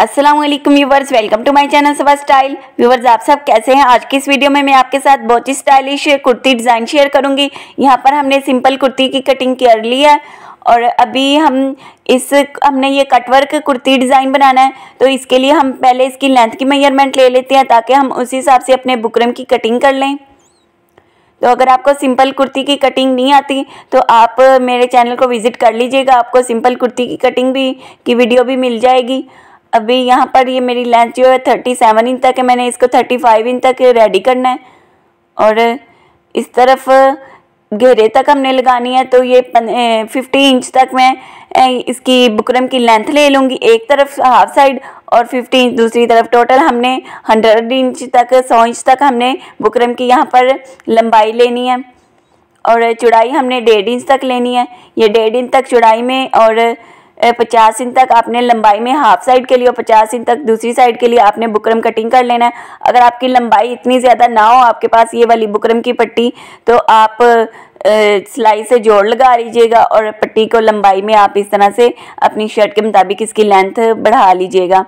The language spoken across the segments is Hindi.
Aslam viewers welcome to my channel Saba style viewers आप सब कैसे हैं आज की इस वीडियो में मैं आपके साथ बहुत ही स्टाइलिश कुर्ती डिज़ाइन शेयर करूंगी यहाँ पर हमने सिंपल कुर्ती की कटिंग कर ली है और अभी हम इस हमने ये कटवर्क कुर्ती डिज़ाइन बनाना है तो इसके लिए हम पहले इसकी लेंथ की मेयरमेंट ले लेते हैं ताकि हम उस हिसाब से अपने बुकरम की कटिंग कर लें तो अगर आपको सिंपल कुर्ती की कटिंग नहीं आती तो आप मेरे चैनल को विज़िट कर लीजिएगा आपको सिंपल कुर्ती की कटिंग भी की वीडियो भी मिल जाएगी अभी यहाँ पर ये मेरी लेंथ जो है थर्टी सेवन इंच तक है मैंने इसको थर्टी फाइव इंच तक रेडी करना है और इस तरफ घेरे तक हमने लगानी है तो ये फिफ्टी इंच तक मैं इसकी बुकरम की लेंथ ले लूँगी एक तरफ हाफ साइड और फिफ्टी इंच दूसरी तरफ टोटल हमने हंड्रेड इंच तक सौ इंच तक हमने बुकरम की यहाँ पर लंबाई लेनी है और चौड़ाई हमने डेढ़ इंच तक लेनी है ये डेढ़ इंच तक चुड़ाई में और पचास इंच तक आपने लंबाई में हाफ साइड के लिए और पचास इंच तक दूसरी साइड के लिए आपने बुकरम कटिंग कर लेना है अगर आपकी लंबाई इतनी ज़्यादा ना हो आपके पास ये वाली बुकरम की पट्टी तो आप सिलाई से जोड़ लगा लीजिएगा और पट्टी को लंबाई में आप इस तरह से अपनी शर्ट के मुताबिक इसकी लेंथ बढ़ा लीजिएगा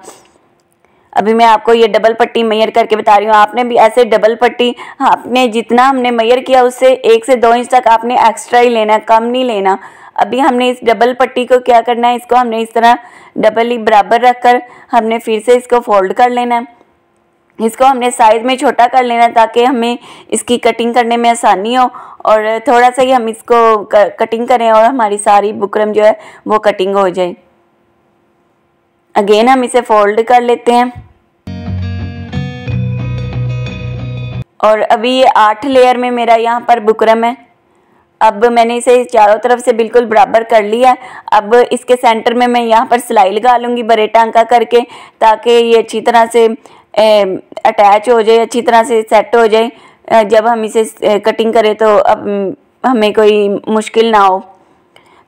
अभी मैं आपको ये डबल पट्टी मैयर करके बता रही हूँ आपने भी ऐसे डबल पट्टी आपने जितना हमने मैयर किया उससे एक से दो इंच तक आपने एक्स्ट्रा ही लेना कम नहीं लेना अभी हमने इस डबल पट्टी को क्या करना है इसको हमने इस तरह डबल ही बराबर रखकर हमने फिर से इसको फोल्ड कर लेना है इसको हमने साइज़ में छोटा कर लेना है ताकि हमें इसकी कटिंग करने में आसानी हो और थोड़ा सा ही हम इसको कटिंग करें और हमारी सारी बुकरम जो है वो कटिंग हो जाए अगेन हम इसे फोल्ड कर लेते हैं और अभी ये आठ लेयर में मेरा यहाँ पर बुकरम है अब मैंने इसे चारों तरफ से बिल्कुल बराबर कर लिया है अब इसके सेंटर में मैं यहाँ पर सिलाई लगा लूँगी बड़े टांका करके ताकि ये अच्छी तरह से अटैच हो जाए अच्छी तरह से सेट हो जाए जब हम इसे कटिंग करें तो अब हमें कोई मुश्किल ना हो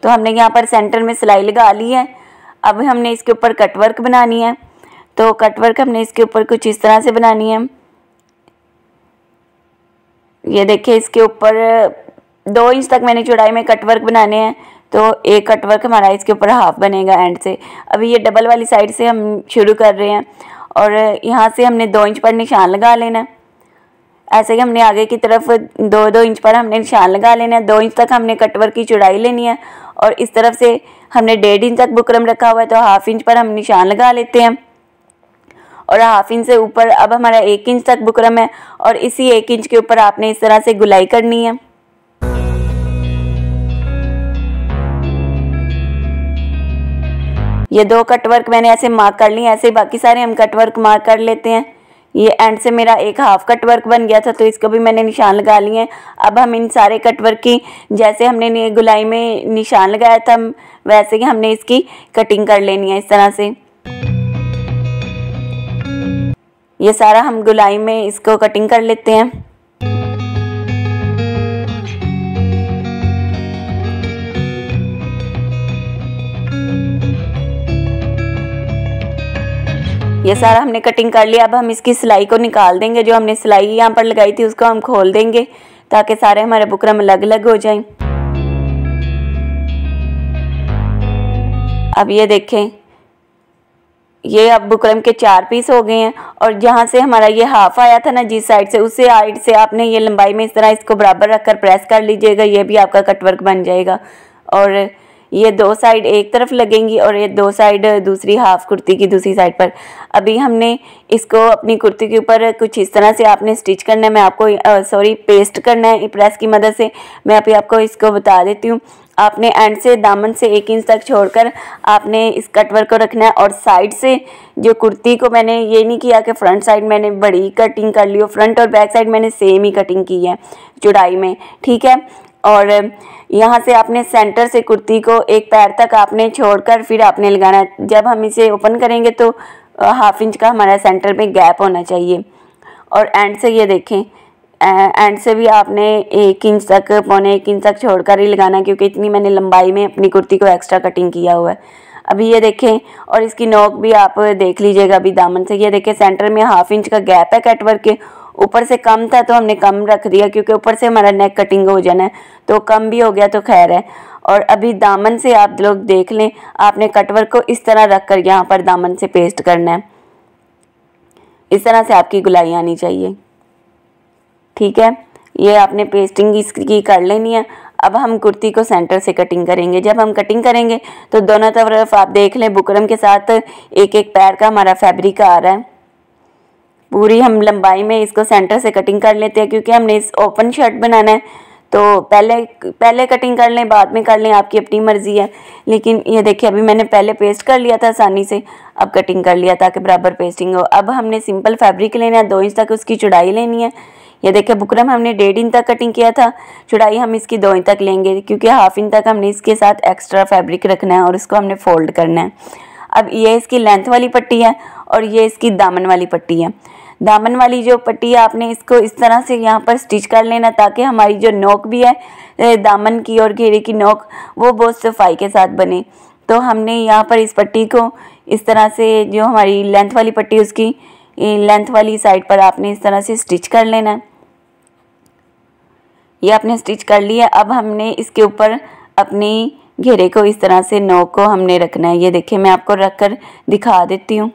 तो हमने यहाँ पर सेंटर में सिलाई लगा ली है अब हमने इसके ऊपर कटवर्क बनानी है तो कटवर्क हमने इसके ऊपर कुछ इस तरह से बनानी है ये देखिए इसके ऊपर दो इंच तक मैंने चौड़ाई में कटवर्क बनाने हैं तो एक कटवर्क हमारा इसके ऊपर हाफ बनेगा एंड से अभी ये डबल वाली साइड से हम शुरू कर रहे हैं और यहाँ से हमने दो इंच पर निशान लगा लेना है ऐसे ही हमने आगे की तरफ दो दो इंच पर हमने निशान लगा लेना है दो इंच तक हमने कटवर की चौड़ाई लेनी है और इस तरफ से हमने डेढ़ इंच तक बुकरम रखा हुआ है तो हाफ इंच पर हम निशान लगा लेते हैं और हाफ इंच से ऊपर अब हमारा एक इंच तक बुकरम है और इसी एक इंच के ऊपर आपने इस तरह से गुलाई करनी है ये दो कटवर्क मैंने ऐसे मार्क कर लिया ऐसे ही बाकी सारे हम कटवर्क मार्क कर लेते हैं ये एंड से मेरा एक हाफ कट वर्क बन गया था तो इसको भी मैंने निशान लगा लिए हैं अब हम इन सारे कट वर्क की जैसे हमने गुलाई में निशान लगाया था वैसे ही हमने इसकी कटिंग कर लेनी है इस तरह से ये सारा हम गुलाई में इसको कटिंग कर लेते हैं ये सारा हमने कटिंग कर लिया अब हम इसकी सिलाई को निकाल देंगे जो हमने सिलाई यहाँ पर लगाई थी उसको हम खोल देंगे ताकि सारे हमारे बुकरम अलग अलग हो जाएं अब ये देखें ये अब बुकरम के चार पीस हो गए हैं और जहाँ से हमारा ये हाफ आया था ना जिस साइड से उससे साइड से आपने ये लंबाई में इस तरह इसको बराबर रखकर प्रेस कर लीजिएगा ये भी आपका कटवर्क बन जाएगा और ये दो साइड एक तरफ लगेंगी और ये दो साइड दूसरी हाफ कुर्ती की दूसरी साइड पर अभी हमने इसको अपनी कुर्ती के ऊपर कुछ इस तरह से आपने स्टिच करना है मैं आपको सॉरी पेस्ट करना है प्रेस की मदद से मैं अभी आपको इसको बता देती हूँ आपने एंड से दामन से एक इंच तक छोड़कर आपने इस कटवर को रखना है और साइड से जो कुर्ती को मैंने ये नहीं किया कि फ्रंट साइड मैंने बड़ी कटिंग कर ली हो फ्रंट और बैक साइड मैंने सेम ही कटिंग की है चुड़ाई में ठीक है और यहाँ से आपने सेंटर से कुर्ती को एक पैर तक आपने छोड़कर फिर आपने लगाना जब हम इसे ओपन करेंगे तो हाफ इंच का हमारा सेंटर में गैप होना चाहिए और एंड से ये देखें एंड से भी आपने एक इंच तक पौने एक इंच तक छोड़कर ही लगाना क्योंकि इतनी मैंने लंबाई में अपनी कुर्ती को एक्स्ट्रा कटिंग किया हुआ है अभी ये देखें और इसकी नोक भी आप देख लीजिएगा अभी दामन से ये देखें सेंटर में हाफ इंच का गैप है कटवर्क के ऊपर से कम था तो हमने कम रख दिया क्योंकि ऊपर से हमारा नेक कटिंग हो जाना है तो कम भी हो गया तो खैर है और अभी दामन से आप लोग देख लें आपने कटवर को इस तरह रख कर यहाँ पर दामन से पेस्ट करना है इस तरह से आपकी गुलाई आनी चाहिए ठीक है ये आपने पेस्टिंग इसकी कर लेनी है अब हम कुर्ती को सेंटर से कटिंग करेंगे जब हम कटिंग करेंगे तो दोनों तरफ आप देख लें बुकरम के साथ एक एक पैर का हमारा फैब्रिक आ रहा है पूरी हम लंबाई में इसको सेंटर से कटिंग कर लेते हैं क्योंकि हमने इस ओपन शर्ट बनाना है तो पहले पहले कटिंग कर लें बाद में कर लें आपकी अपनी मर्ज़ी है लेकिन ये देखिए अभी मैंने पहले पेस्ट कर लिया था आसानी से अब कटिंग कर लिया ताकि बराबर पेस्टिंग हो अब हमने सिंपल फैब्रिक लेना है दो इंच तक उसकी चुड़ाई लेनी है ये देखिए बुकरम हमने डेढ़ इंच तक कटिंग किया था चुड़ाई हम इसकी दो इंच तक लेंगे क्योंकि हाफ इंच तक हमने इसके साथ एक्स्ट्रा फैब्रिक रखना है और इसको हमने फोल्ड करना है अब ये इसकी लेंथ वाली पट्टी है और ये इसकी दामन वाली पट्टी है दामन वाली जो पट्टी है आपने इसको इस तरह से यहाँ पर स्टिच कर लेना ताकि हमारी जो नोक भी है दामन की और घेरे की नोक वो बहुत सफाई के साथ बने तो हमने यहाँ पर इस पट्टी को इस तरह से जो हमारी लेंथ वाली पट्टी उसकी लेंथ वाली साइड पर आपने इस तरह से स्टिच कर लेना है ये आपने स्टिच कर लिया अब हमने इसके ऊपर अपनी घेरे को इस तरह से नोक को हमने रखना है ये देखिए मैं आपको रख कर दिखा देती हूँ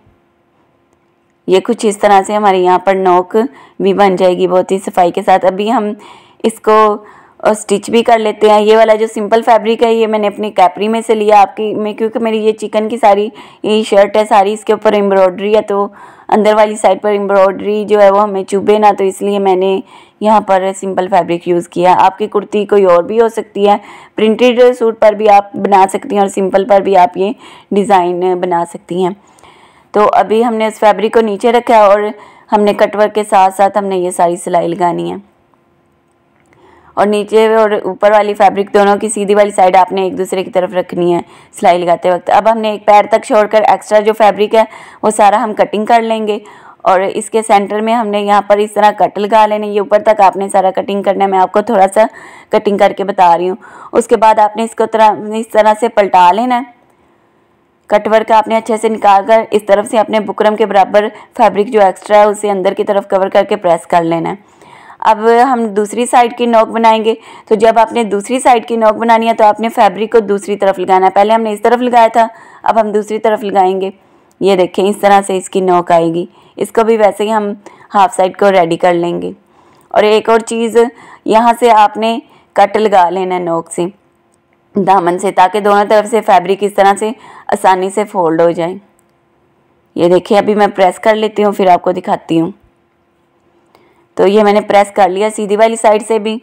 ये कुछ इस तरह से हमारे यहाँ पर नोक भी बन जाएगी बहुत ही सफाई के साथ अभी हम इसको और स्टिच भी कर लेते हैं ये वाला जो सिंपल फैब्रिक है ये मैंने अपनी कैपरी में से लिया आपकी में क्योंकि मेरी ये चिकन की सारी ये शर्ट है सारी इसके ऊपर एम्ब्रॉयडरी है तो अंदर वाली साइड पर एम्ब्रॉयडरी जो है वो हमें चुभे ना तो इसलिए मैंने यहाँ पर सिंपल फैब्रिक यूज़ किया आपकी कुर्ती कोई और भी हो सकती है प्रिंटेड सूट पर भी आप बना सकती हैं और सिंपल पर भी आप ये डिज़ाइन बना सकती हैं तो अभी हमने इस फैब्रिक को नीचे रखा है और हमने कटवर्क के साथ साथ हमने ये सारी सिलाई लगानी है और नीचे और ऊपर वाली फैब्रिक दोनों की सीधी वाली साइड आपने एक दूसरे की तरफ रखनी है सिलाई लगाते वक्त अब हमने एक पैर तक छोड़कर एक्स्ट्रा जो फैब्रिक है वो सारा हम कटिंग कर लेंगे और इसके सेंटर में हमने यहाँ पर इस तरह कट लगा लेने ये ऊपर तक आपने सारा कटिंग करना है मैं आपको थोड़ा सा कटिंग करके बता रही हूँ उसके बाद आपने इसको तरह इस तरह से पलटा लेना है कटवर का आपने अच्छे से निकाल कर इस तरफ से अपने बुकरम के बराबर फैब्रिक जो एक्स्ट्रा है उसे अंदर की तरफ कवर करके प्रेस कर लेना है अब हम दूसरी साइड की नोक बनाएंगे तो जब आपने दूसरी साइड की नोक बनानी है तो आपने फैब्रिक को दूसरी तरफ लगाना है पहले हमने इस तरफ लगाया था अब हम दूसरी तरफ लगाएंगे ये देखें इस तरह से इसकी नोक आएगी इसको भी वैसे ही हम हाफ साइड को रेडी कर लेंगे और एक और चीज़ यहाँ से आपने कट लगा लेना नोक से दामन से ताकि दोनों तरफ से फैब्रिक इस तरह से आसानी से फोल्ड हो जाए ये देखिए अभी मैं प्रेस कर लेती हूँ फिर आपको दिखाती हूँ तो ये मैंने प्रेस कर लिया सीधी वाली साइड से भी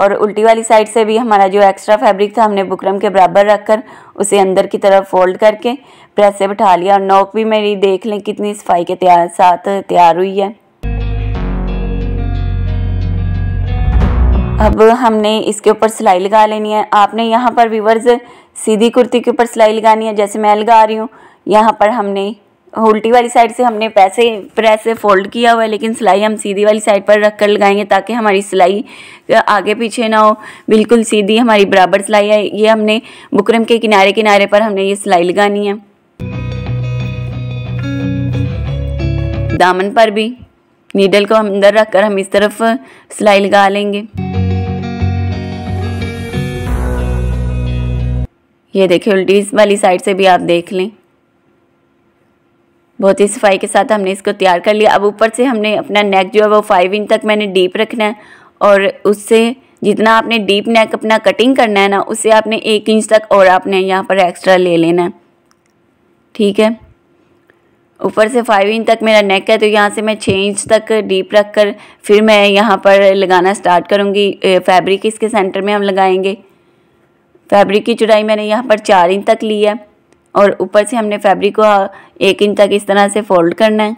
और उल्टी वाली साइड से भी हमारा जो एक्स्ट्रा फैब्रिक था हमने बुकरम के बराबर रखकर उसे अंदर की तरफ फोल्ड करके प्रेस से बिठा लिया और नोक भी मेरी देख लें कितनी सफाई के साथ तैयार हुई है अब हमने इसके ऊपर सिलाई लगा लेनी है आपने यहाँ पर व्यूवर्स सीधी कुर्ती के ऊपर सिलाई लगानी है जैसे मैं लगा रही हूँ यहाँ पर हमने उल्टी वाली साइड से हमने पैसे प्रेस से फोल्ड किया हुआ है लेकिन सिलाई हम सीधी वाली साइड पर रख कर लगाएंगे ताकि हमारी सिलाई आगे पीछे ना हो बिल्कुल सीधी हमारी बराबर सिलाई है ये हमने बुकरम के किनारे किनारे पर हमने ये सिलाई लगानी है दामन पर भी नीडल को अंदर रख कर हम इस तरफ सिलाई लगा लेंगे ये देखिए उल्टी वाली साइड से भी आप देख लें बहुत ही सफाई के साथ हमने इसको तैयार कर लिया अब ऊपर से हमने अपना नेक जो है वो फाइव इंच तक मैंने डीप रखना है और उससे जितना आपने डीप नेक अपना कटिंग करना है ना उससे आपने एक इंच तक और आपने यहाँ पर एक्स्ट्रा ले लेना है ठीक है ऊपर से फाइव इंच तक मेरा नेक है तो यहाँ से मैं छः इंच तक डीप रख कर फिर मैं यहाँ पर लगाना स्टार्ट करूँगी फैब्रिक इसके सेंटर में हम लगाएंगे फैब्रिक की चुड़ाई मैंने यहाँ पर चार इंच तक ली है और ऊपर से हमने फैब्रिक को हाँ, एक इंच तक इस तरह से फोल्ड करना है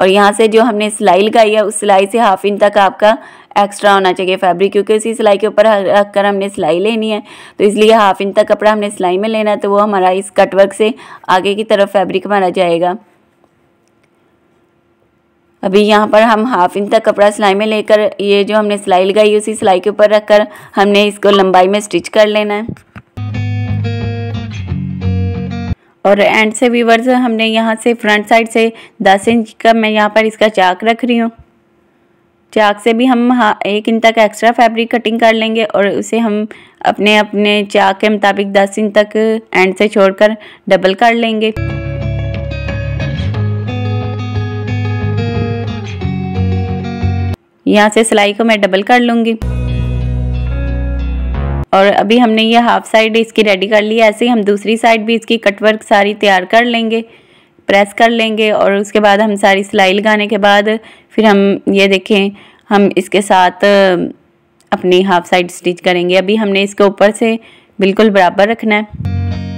और यहाँ से जो हमने सिलाई लगाई है उस सिलाई से हाफ इंच तक आपका एक्स्ट्रा होना चाहिए फैब्रिक क्योंकि उसी सिलाई के ऊपर रख कर हमने सिलाई लेनी है तो इसलिए हाफ इंच तक कपड़ा हमने सिलाई में लेना है तो वो हमारा इस कटवर्क से आगे की तरफ फैब्रिक हमारा जाएगा अभी यहाँ पर हम हाफ इंच तक कपड़ा सिलाई में लेकर ये जो हमने सिलाई लगाई उसी सिलाई के ऊपर रखकर हमने इसको लंबाई में स्टिच कर लेना है और एंड से व्यूवर्स हमने यहाँ से फ्रंट साइड से 10 इंच का मैं यहाँ पर इसका चाक रख रही हूँ चाक से भी हम हाँ एक इंच तक एक्स्ट्रा फैब्रिक कटिंग कर लेंगे और उसे हम अपने अपने चाक के मुताबिक 10 इंच तक एंड से छोड़कर डबल कर लेंगे यहाँ से सिलाई को मैं डबल कर लूँगी और अभी हमने ये हाफ साइड इसकी रेडी कर ली है ऐसे ही हम दूसरी साइड भी इसकी कटवर्क सारी तैयार कर लेंगे प्रेस कर लेंगे और उसके बाद हम सारी सिलाई लगाने के बाद फिर हम ये देखें हम इसके साथ अपनी हाफ साइड स्टिच करेंगे अभी हमने इसके ऊपर से बिल्कुल बराबर रखना है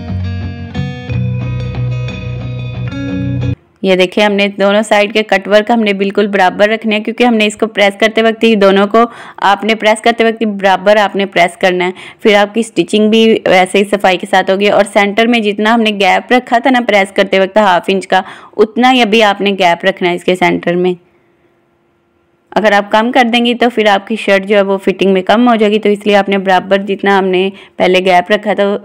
ये देखिए हमने दोनों साइड के कटवर्क हमने बिल्कुल बराबर रखने हैं क्योंकि हमने इसको प्रेस करते वक्त ही दोनों को आपने प्रेस करते वक्त बराबर आपने प्रेस करना है फिर आपकी स्टिचिंग भी वैसे ही सफाई के साथ होगी और सेंटर में जितना हमने गैप रखा था ना प्रेस करते वक्त हाफ इंच का उतना ही अभी आपने गैप रखना है इसके सेंटर में अगर आप कम कर देंगी तो फिर आपकी शर्ट जो है वो फिटिंग में कम हो जाएगी तो इसलिए आपने बराबर जितना हमने पहले गैप रखा था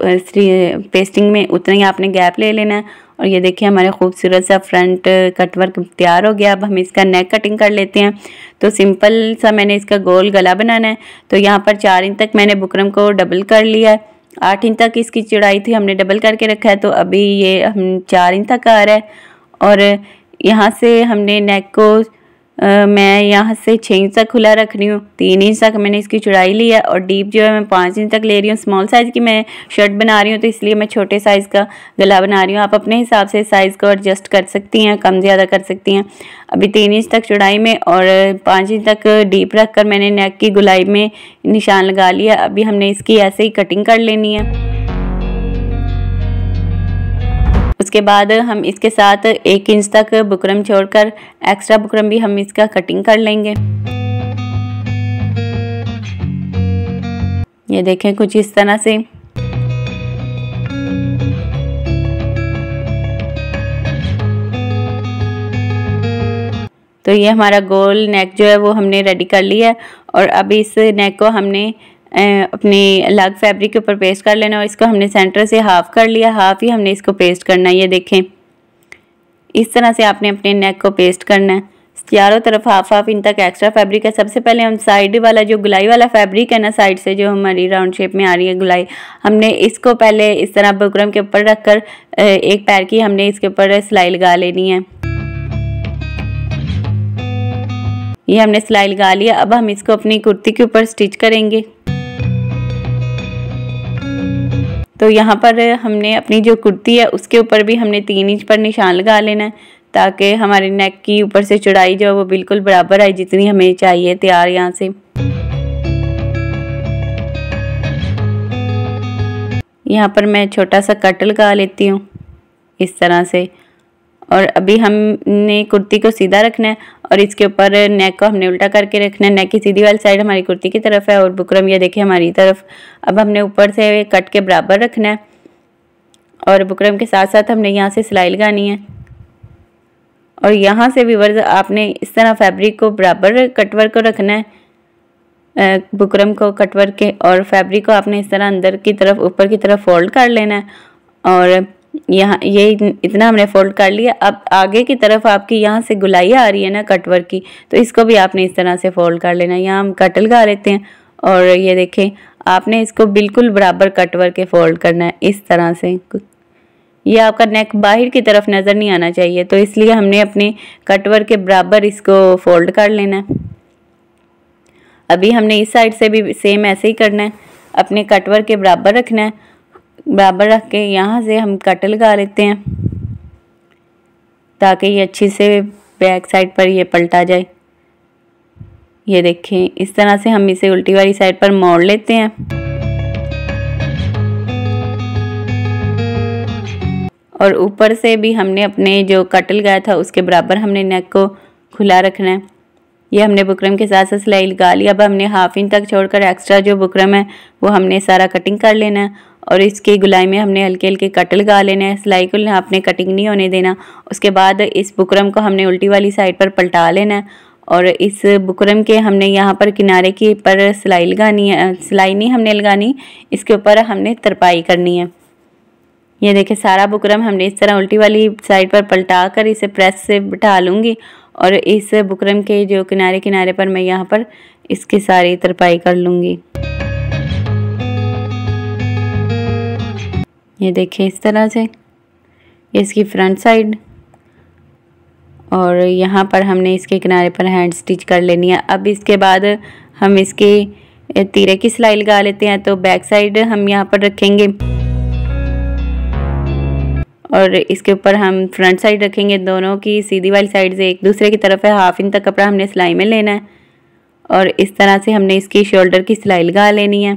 पेस्टिंग में उतना ही आपने गैप ले लेना है और ये देखिए हमारे खूबसूरत सा फ्रंट कटवर्क तैयार हो गया अब हम इसका नेक कटिंग कर लेते हैं तो सिंपल सा मैंने इसका गोल गला बनाना है तो यहाँ पर चार इंच तक मैंने बुकरम को डबल कर लिया है आठ इंच तक इसकी चौड़ाई थी हमने डबल करके रखा है तो अभी ये हम चार इंच तक आ रहा है और यहाँ से हमने नेक को मैं यहाँ से छः इंच तक खुला रख रही हूँ तीन इंच तक मैंने इसकी चुड़ाई ली है और डीप जो है मैं पाँच इंच तक ले रही हूँ स्मॉल साइज़ की मैं शर्ट बना रही हूँ तो इसलिए मैं छोटे साइज़ का गला बना रही हूँ आप अपने हिसाब से साइज़ को एडजस्ट कर सकती हैं कम ज़्यादा कर सकती हैं अभी तीन इंच तक चुड़ाई में और पाँच इंच तक डीप रख कर मैंने नेक की गुलाई में निशान लगा लिया अभी हमने इसकी ऐसे ही कटिंग कर लेनी है उसके बाद हम इसके साथ एक इंच तक बुकरम छोड़कर एक्स्ट्रा बुकरम भी हम इसका कटिंग कर लेंगे ये देखें कुछ इस तरह से तो ये हमारा गोल नेक जो है वो हमने रेडी कर लिया है और अब इस नेक को हमने अपने अलग फैब्रिक के ऊपर पेस्ट कर लेना और इसको हमने सेंटर से हाफ़ कर लिया हाफ़ ही हमने इसको पेस्ट करना है ये देखें इस तरह से आपने अपने नेक को पेस्ट करना है चारों तरफ हाफ हाफ इन तक एक्स्ट्रा फैब्रिक है सबसे पहले हम साइड वाला जो गुलाई वाला फैब्रिक है ना साइड से जो हमारी राउंड शेप में आ रही है गुलाई हमने इसको पहले इस तरह बकरम के ऊपर रख कर एक पैर की हमने इसके ऊपर सिलाई लगा लेनी है ये हमने सिलाई लगा लिया अब हम इसको अपनी कुर्ती के ऊपर स्टिच करेंगे तो यहाँ पर हमने अपनी जो कुर्ती है उसके ऊपर भी हमने तीन इंच पर निशान लगा लेना है ताकि हमारे नेक की ऊपर से चौड़ाई जो है वो बिल्कुल बराबर आए जितनी हमें चाहिए तैयार यहाँ से यहाँ पर मैं छोटा सा कट लगा लेती हूँ इस तरह से और अभी हमने कुर्ती को सीधा रखना है और इसके ऊपर नेक को हमने उल्टा करके रखना है नेक की सीधी वाली साइड हमारी कुर्ती की तरफ है और बुकरम ये देखिए हमारी तरफ अब हमने ऊपर से कट के बराबर रखना है और बुकरम के साथ साथ हमने यहाँ से सिलाई लगानी है और यहाँ से व्यूवर्स आपने इस तरह फैब्रिक को बराबर कटवर को रखना है बुकरम को कटवर के और फैब्रिक को आपने इस तरह अंदर की तरफ ऊपर की तरफ फोल्ड कर लेना है और यहाँ ये इतना हमने फोल्ड कर लिया अब आगे की तरफ आपकी यहाँ से गुलाई आ रही है ना कटवर की तो इसको भी आपने इस तरह से फोल्ड कर लेना यहाँ हम कट लगा लेते हैं और ये देखें आपने इसको बिल्कुल बराबर कटवर के फोल्ड करना है इस तरह से ये आपका नेक बाहर की तरफ नज़र नहीं आना चाहिए तो इसलिए हमने अपने कटवर के बराबर इसको फोल्ड कर लेना है अभी हमने इस साइड से भी सेम ऐसे ही करना है अपने कटवर के बराबर रखना है बराबर रख के यहाँ से हम कट लगा लेते हैं ताकि ये अच्छे से बैक साइड पर ये पलटा जाए ये देखें इस तरह से हम इसे उल्टी वाली साइड पर मोड़ लेते हैं और ऊपर से भी हमने अपने जो कट लगाया था उसके बराबर हमने नेक को खुला रखना है ये हमने बुकरम के साथ साथ सिलाई लगा ली अब हमने हाफ इंच तक छोड़कर एक्स्ट्रा जो बुकरम है वो हमने सारा कटिंग कर लेना है और इसके गुलाई में हमने हल्के हल्के कट लगा लेने हैं सिलाई को आपने कटिंग नहीं होने देना उसके बाद इस बुकरम को हमने उल्टी वाली साइड पर पलटा लेना है और इस बुकरम के हमने यहाँ पर किनारे के पर सिलाई लगानी है सिलाई नहीं हमने लगानी इसके ऊपर हमने तरपाई करनी है ये देखिए सारा बुकरम हमने इस तरह उल्टी वाली साइड पर पलटा कर इसे प्रेस से बिठा लूँगी और इस बुकरम के जो किनारे किनारे पर मैं यहाँ पर इसकी सारी तरपाई कर लूँगी ये देखिए इस तरह से इसकी फ्रंट साइड और यहाँ पर हमने इसके किनारे पर हैंड स्टिच कर लेनी है अब इसके बाद हम इसके तीरे की सिलाई लगा लेते हैं तो बैक साइड हम यहाँ पर रखेंगे और इसके ऊपर हम फ्रंट साइड रखेंगे दोनों की सीधी वाली साइड से एक दूसरे की तरफ है हाफ इंच तक कपड़ा हमने सिलाई में लेना है और इस तरह से हमने इसकी शोल्डर की सिलाई लगा लेनी है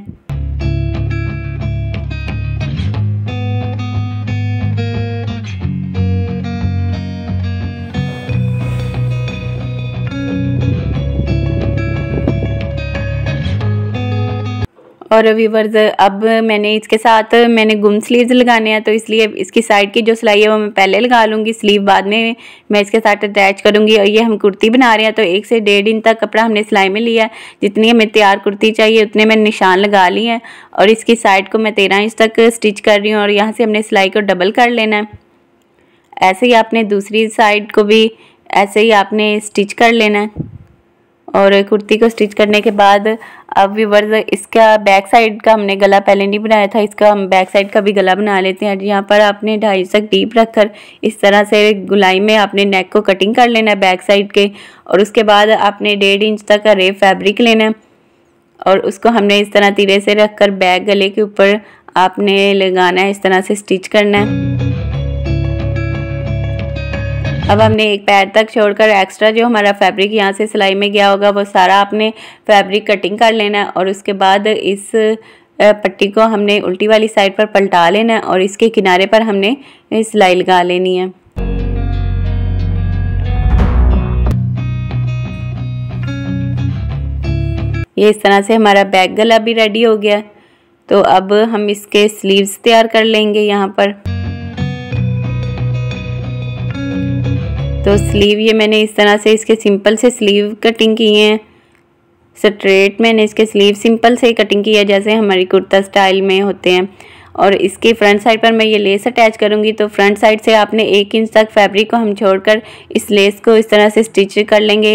और व्यूवर्स अब मैंने इसके साथ मैंने गुम स्लीव्स लगाने हैं तो इसलिए इसकी साइड की जो सिलाई है वो मैं पहले लगा लूँगी स्लीव बाद में मैं इसके साथ अटैच करूँगी और ये हम कुर्ती बना रहे हैं तो एक से डेढ़ इंच तक कपड़ा हमने सिलाई में लिया है जितनी हमें तैयार कुर्ती चाहिए उतने मैंने निशान लगा ली है और इसकी साइड को मैं तेरह इंच तक स्टिच कर रही हूँ और यहाँ से हमने सिलाई को डबल कर लेना है ऐसे ही आपने दूसरी साइड को भी ऐसे ही आपने स्टिच कर लेना है और कुर्ती को स्टिच करने के बाद अब व्यूवर्स इसका बैक साइड का हमने गला पहले नहीं बनाया था इसका हम बैक साइड का भी गला बना लेते हैं यहाँ पर आपने ढाई तक डीप रखकर इस तरह से गुलाई में आपने नेक को कटिंग कर लेना है बैक साइड के और उसके बाद आपने डेढ़ इंच तक का रेप फैब्रिक लेना है और उसको हमने इस तरह तीरे से रख कर बैक गले के ऊपर आपने लगाना है इस तरह से स्टिच करना है अब हमने एक पैर तक छोड़कर एक्स्ट्रा जो हमारा फैब्रिक यहाँ से सिलाई में गया होगा वो सारा आपने फैब्रिक कटिंग कर लेना है और उसके बाद इस पट्टी को हमने उल्टी वाली साइड पर पलटा लेना है और इसके किनारे पर हमने सिलाई लगा लेनी है ये इस तरह से हमारा बैक गला भी रेडी हो गया तो अब हम इसके स्लीव्स तैयार कर लेंगे यहाँ पर तो स्लीव ये मैंने इस तरह से इसके सिंपल से स्लीव कटिंग की है स्ट्रेट मैंने इसके स्लीव सिंपल से कटिंग की है जैसे हमारी कुर्ता स्टाइल में होते हैं और इसके फ्रंट साइड पर मैं ये लेस अटैच करूँगी तो फ्रंट साइड से आपने एक इंच तक फैब्रिक को हम छोड़कर इस लेस को इस तरह से स्टिच कर लेंगे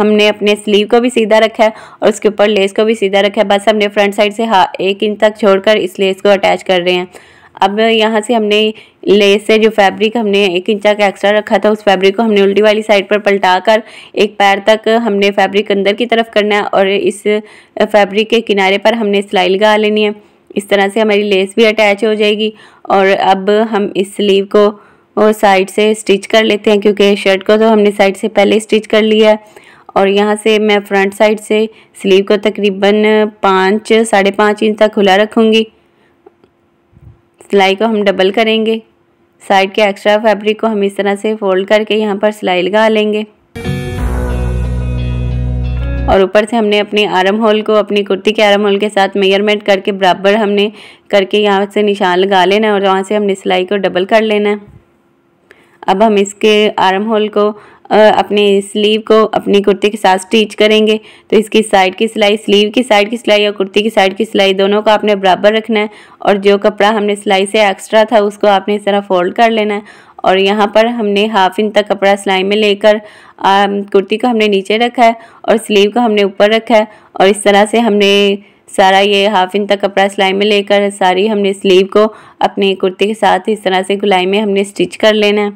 हमने अपने स्लीव को भी सीधा रखा है और उसके ऊपर लेस को भी सीधा रखा है बस हमने फ्रंट साइड से हाँ एक इंच तक छोड़कर इस लेस को अटैच कर रहे हैं अब यहाँ से हमने लेस से जो फैब्रिक हमने एक इंचा का एक्स्ट्रा रखा था उस फैब्रिक को हमने उल्टी वाली साइड पर पलटा कर एक पैर तक हमने फैब्रिक अंदर की तरफ करना है और इस फैब्रिक के किनारे पर हमने सिलाई लगा लेनी है इस तरह से हमारी लेस भी अटैच हो जाएगी और अब हम इस स्लीव को और साइड से स्टिच कर लेते हैं क्योंकि शर्ट को तो हमने साइड से पहले स्टिच कर लिया है और यहाँ से मैं फ्रंट साइड से स्लीव को तकरीबन पाँच साढ़े पाँच इंच तक खुला रखूँगी सिलाई को हम डबल करेंगे साइड के एक्स्ट्रा फैब्रिक को हम इस तरह से फोल्ड करके यहाँ पर सिलाई लगा लेंगे और ऊपर से हमने अपने आरम होल को अपनी कुर्ती के आरम होल के साथ मेजरमेंट करके बराबर हमने करके यहाँ से निशान लगा लेना है और वहाँ से हमने सिलाई को डबल कर लेना है अब हम इसके आरम होल को अपने स्लीव को अपनी कुर्ती के साथ स्टिच करेंगे तो इसकी साइड की सिलाई स्लीव की साइड की सिलाई और कुर्ती की साइड की सिलाई दोनों को आपने बराबर रखना है और जो कपड़ा हमने सिलाई से एक्स्ट्रा था उसको आपने इस तरह फोल्ड कर लेना है और यहाँ पर हमने हाफ इंच तक कपड़ा सिलाई में लेकर कुर्ती को हमने नीचे रखा है और स्लीव को हमने ऊपर रखा है और इस तरह से हमने सारा ये हाफ इंच तक कपड़ा सिलाई में लेकर सारी हमने स्लीव को अपनी कुर्ती के साथ इस तरह से गुलाई में हमने स्टिच कर लेना है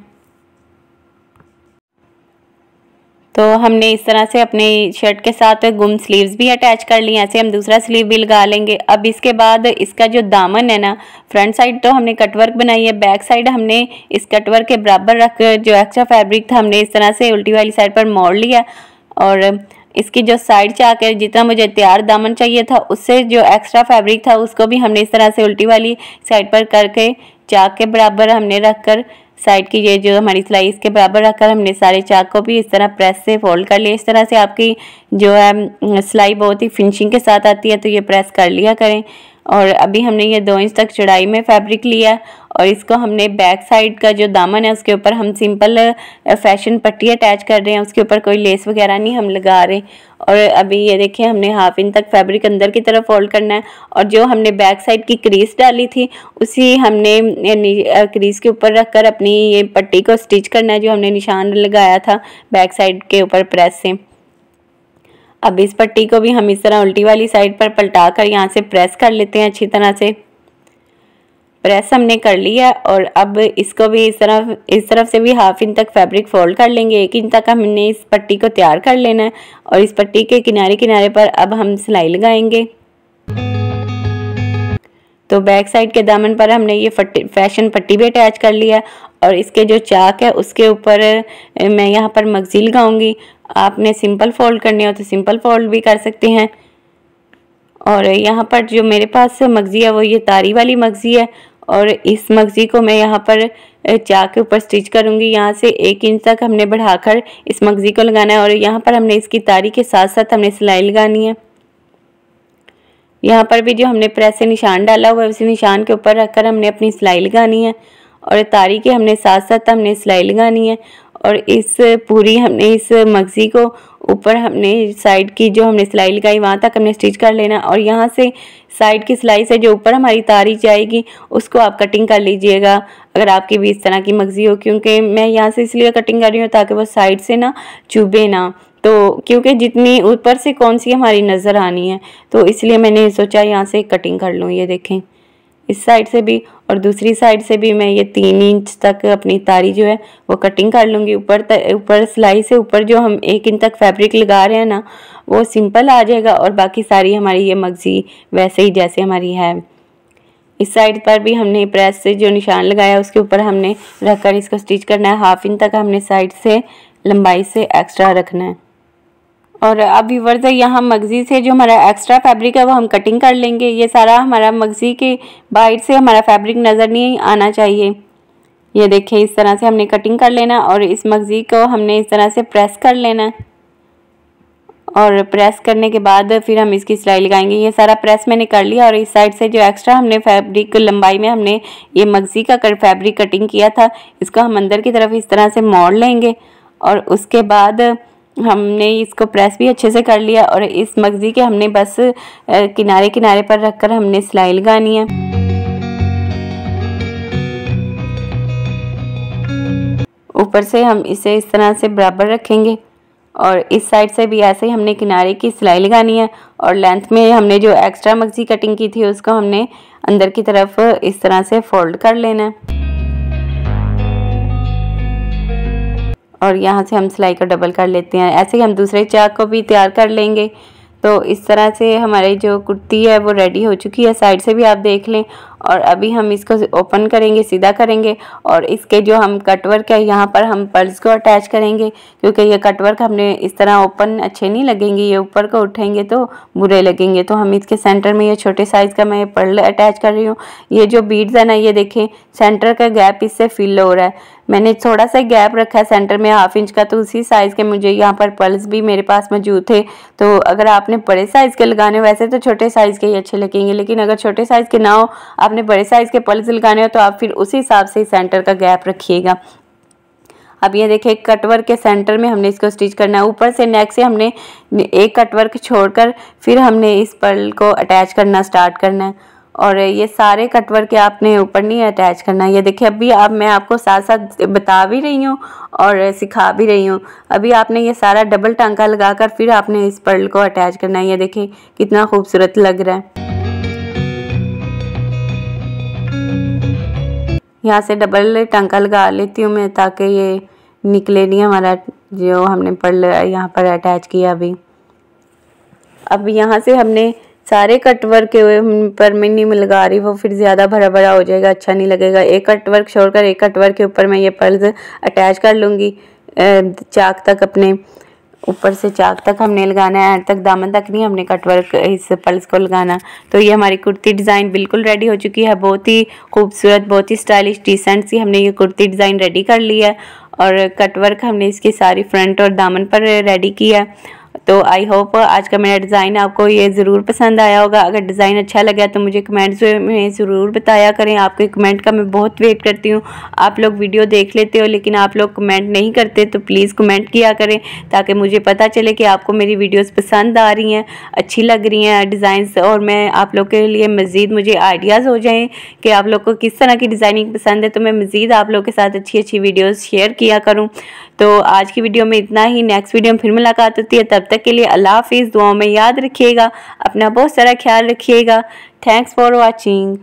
तो हमने इस तरह से अपने शर्ट के साथ गुम स्लीव्स भी अटैच कर लिए ऐसे हम दूसरा स्लीव भी लगा लेंगे अब इसके बाद इसका जो दामन है ना फ्रंट साइड तो हमने कटवर्क बनाई है बैक साइड हमने इस कटवर्क के बराबर रख जो एक्स्ट्रा फैब्रिक था हमने इस तरह से उल्टी वाली साइड पर मोड़ लिया और इसकी जो साइड चाक है जितना मुझे तैयार दामन चाहिए था उससे जो एक्स्ट्रा फैब्रिक था उसको भी हमने इस तरह से उल्टी वाली साइड पर करके चाक के बराबर हमने रख कर साइड की ये जो हमारी सिलाई इसके बराबर रखकर हमने सारे चाक को भी इस तरह प्रेस से फोल्ड कर लिया इस तरह से आपकी जो है सिलाई बहुत ही फिनिशिंग के साथ आती है तो ये प्रेस कर लिया करें और अभी हमने ये दो इंच तक चौड़ाई में फैब्रिक लिया और इसको हमने बैक साइड का जो दामन है उसके ऊपर हम सिंपल फैशन पट्टी अटैच कर रहे हैं उसके ऊपर कोई लेस वगैरह नहीं हम लगा रहे और अभी ये देखिए हमने हाफ इंच तक फैब्रिक अंदर की तरफ फोल्ड करना है और जो हमने बैक साइड की क्रीज डाली थी उसी हमने क्रीज के ऊपर रखकर अपनी ये पट्टी को स्टिच करना है जो हमने निशान लगाया था बैक साइड के ऊपर प्रेस से अब इस पट्टी को भी हम इस तरह उल्टी वाली साइड पर पलटा कर यहाँ से प्रेस कर लेते हैं अच्छी तरह से प्रेस हमने कर लिया और अब इसको भी इस तरफ इस तरफ से भी हाफ इंच तक फैब्रिक फोल्ड कर लेंगे एक इंच तक हमने इस पट्टी को तैयार कर लेना है और इस पट्टी के किनारे किनारे पर अब हम सिलाई लगाएंगे तो बैक साइड के दामन पर हमने ये फट्टी फैशन पट्टी भी अटैच कर लिया और इसके जो चाक है उसके ऊपर मैं यहाँ पर मगजी लगाऊंगी आपने सिंपल फोल्ड करनी हो तो सिंपल फोल्ड भी कर सकते हैं और यहाँ पर जो मेरे पास मगजी है वो ये तारी वाली मगजी है और इस मगजी को मैं यहाँ पर चाक के ऊपर स्टिच करूँगी यहाँ से एक इंच तक हमने बढ़ाकर इस मगजी को लगाना है और यहाँ पर हमने इसकी तारी के साथ साथ हमने सिलाई लगानी है यहाँ पर भी जो हमने प्रेस से निशान डाला हुआ है उसी निशान के ऊपर रखकर हमने अपनी सिलाई लगानी है और तारी के हमने साथ साथ हमने सिलाई लगानी है और इस पूरी हमने इस मगज़ी को ऊपर हमने साइड की जो हमने सिलाई लगाई वहाँ तक हमने स्टिच कर लेना और यहाँ से साइड की सिलाई से जो ऊपर हमारी तारी जाएगी उसको आप कटिंग कर लीजिएगा अगर आपकी भी इस तरह की मगज़ी हो क्योंकि मैं यहाँ से इसलिए कटिंग कर रही हूँ ताकि वो साइड से ना चुभे ना तो क्योंकि जितनी ऊपर से कौन सी हमारी नज़र आनी है तो इसलिए मैंने सोचा यहाँ से कटिंग कर लूँ ये देखें इस साइड से भी और दूसरी साइड से भी मैं ये तीन इंच तक अपनी तारी जो है वो कटिंग कर लूँगी ऊपर ऊपर सिलाई से ऊपर जो हम एक इंच तक फैब्रिक लगा रहे हैं ना वो सिंपल आ जाएगा और बाकी सारी हमारी ये मगजी वैसे ही जैसे हमारी है इस साइड पर भी हमने प्रेस से जो निशान लगाया उसके ऊपर हमने रखकर इसको स्टिच करना है हाफ इंच तक हमने साइड से लंबाई से एक्स्ट्रा रखना है और अब व्यूवर्स यहाँ मगजी से जो हमारा एक्स्ट्रा फैब्रिक है वो हम कटिंग कर लेंगे ये सारा हमारा मगजी के बाइट से हमारा फैब्रिक नज़र नहीं आना चाहिए ये देखें इस तरह से हमने कटिंग कर लेना और इस मगजी को हमने इस तरह से प्रेस कर लेना और प्रेस करने के बाद फिर हम इसकी सिलाई लगाएंगे ये सारा प्रेस मैंने कर लिया और इस साइड से जो एक्स्ट्रा हमने फैब्रिक लंबाई में हमने ये मगजी का कर फैब्रिक कटिंग किया था इसको हम अंदर की तरफ इस तरह से मोड़ लेंगे और उसके बाद हमने इसको प्रेस भी अच्छे से कर लिया और इस मगज़ी के हमने बस किनारे किनारे पर रखकर हमने सिलाई लगानी है ऊपर से हम इसे इस तरह से बराबर रखेंगे और इस साइड से भी ऐसे ही हमने किनारे की सिलाई लगानी है और लेंथ में हमने जो एक्स्ट्रा मगजी कटिंग की थी उसको हमने अंदर की तरफ इस तरह से फोल्ड कर लेना है और यहाँ से हम सिलाई को डबल कर लेते हैं ऐसे ही हम दूसरे चाक को भी तैयार कर लेंगे तो इस तरह से हमारी जो कुर्ती है वो रेडी हो चुकी है साइड से भी आप देख लें और अभी हम इसको ओपन करेंगे सीधा करेंगे और इसके जो हम कटवर्क है यहाँ पर हम पर्ल्स को अटैच करेंगे क्योंकि ये कटवर्क हमने इस तरह ओपन अच्छे नहीं लगेंगे ये ऊपर को उठेंगे तो बुरे लगेंगे तो हम इसके सेंटर में ये छोटे साइज़ का मैं पर्ल अटैच कर रही हूँ ये जो बीड्स है ना ये देखें सेंटर का गैप इससे फिल हो रहा है मैंने थोड़ा सा गैप रखा है सेंटर में हाफ इंच का तो उसी साइज़ के मुझे यहाँ पर पर्ल्स भी मेरे पास मौजूद थे तो अगर आपने बड़े साइज़ के लगाने वैसे तो छोटे साइज़ के ही अच्छे लगेंगे लेकिन अगर छोटे साइज़ के ना हो आपने बड़े साइज़ के पल्स लगाने हो तो आप फिर उसी हिसाब से ही सेंटर का गैप रखिएगा अब ये देखिए कटवर्क के सेंटर में हमने इसको स्टिच करना है ऊपर से नेक से हमने एक कटवर्क छोड़कर फिर हमने इस पर्ल को अटैच करना स्टार्ट करना है और ये सारे कटवर्क के आपने ऊपर नहीं अटैच करना है ये देखिए अभी अब आप मैं आपको साथ साथ बता भी रही हूँ और सिखा भी रही हूँ अभी आपने ये सारा डबल टांका लगाकर फिर आपने इस पर्ल को अटैच करना है ये देखिए कितना खूबसूरत लग रहा है यहाँ से डबल टंका लगा लेती हूँ मैं ताकि ये निकले नहीं हमारा जो हमने पढ़ यहाँ पर अटैच किया अभी अब यहाँ से हमने सारे कटवर्क के हुए पर मैं नहीं लगा रही वो फिर ज़्यादा भरा भरा हो जाएगा अच्छा नहीं लगेगा एक कटवर्क छोड़कर एक कटवर्क के ऊपर मैं ये पर्ल्स अटैच कर लूँगी चाक तक अपने ऊपर से चाक तक हमने लगाना है तक दामन तक नहीं हमने कट वर्क इस पल्स को लगाना तो ये हमारी कुर्ती डिज़ाइन बिल्कुल रेडी हो चुकी है बहुत ही खूबसूरत बहुत ही स्टाइलिश डिसेंट सी हमने ये कुर्ती डिज़ाइन रेडी कर ली है और कटवर्क हमने इसकी सारी फ्रंट और दामन पर रेडी किया है तो आई होप आज का मेरा डिज़ाइन आपको ये ज़रूर पसंद आया होगा अगर डिज़ाइन अच्छा लगा तो मुझे कमेंट्स में ज़रूर बताया करें आपके कमेंट का मैं बहुत वेट करती हूँ आप लोग वीडियो देख लेते हो लेकिन आप लोग कमेंट नहीं करते तो प्लीज़ कमेंट किया करें ताकि मुझे पता चले कि आपको मेरी वीडियोज़ पसंद आ रही हैं अच्छी लग रही हैं डिज़ाइन और मैं आप लोग के लिए मज़ीद मुझे आइडियाज़ हो जाएँ कि आप लोग को किस तरह की डिज़ाइनिंग पसंद है तो मैं मज़ीद आप लोग के साथ अच्छी अच्छी वीडियोज़ शेयर किया करूँ तो आज की वीडियो में इतना ही नेक्स्ट वीडियो में फिर मुलाकात होती है तब तक के लिए अल्लाह हाफिज़ दुआओं में याद रखिएगा अपना बहुत सारा ख्याल रखिएगा थैंक्स फॉर वॉचिंग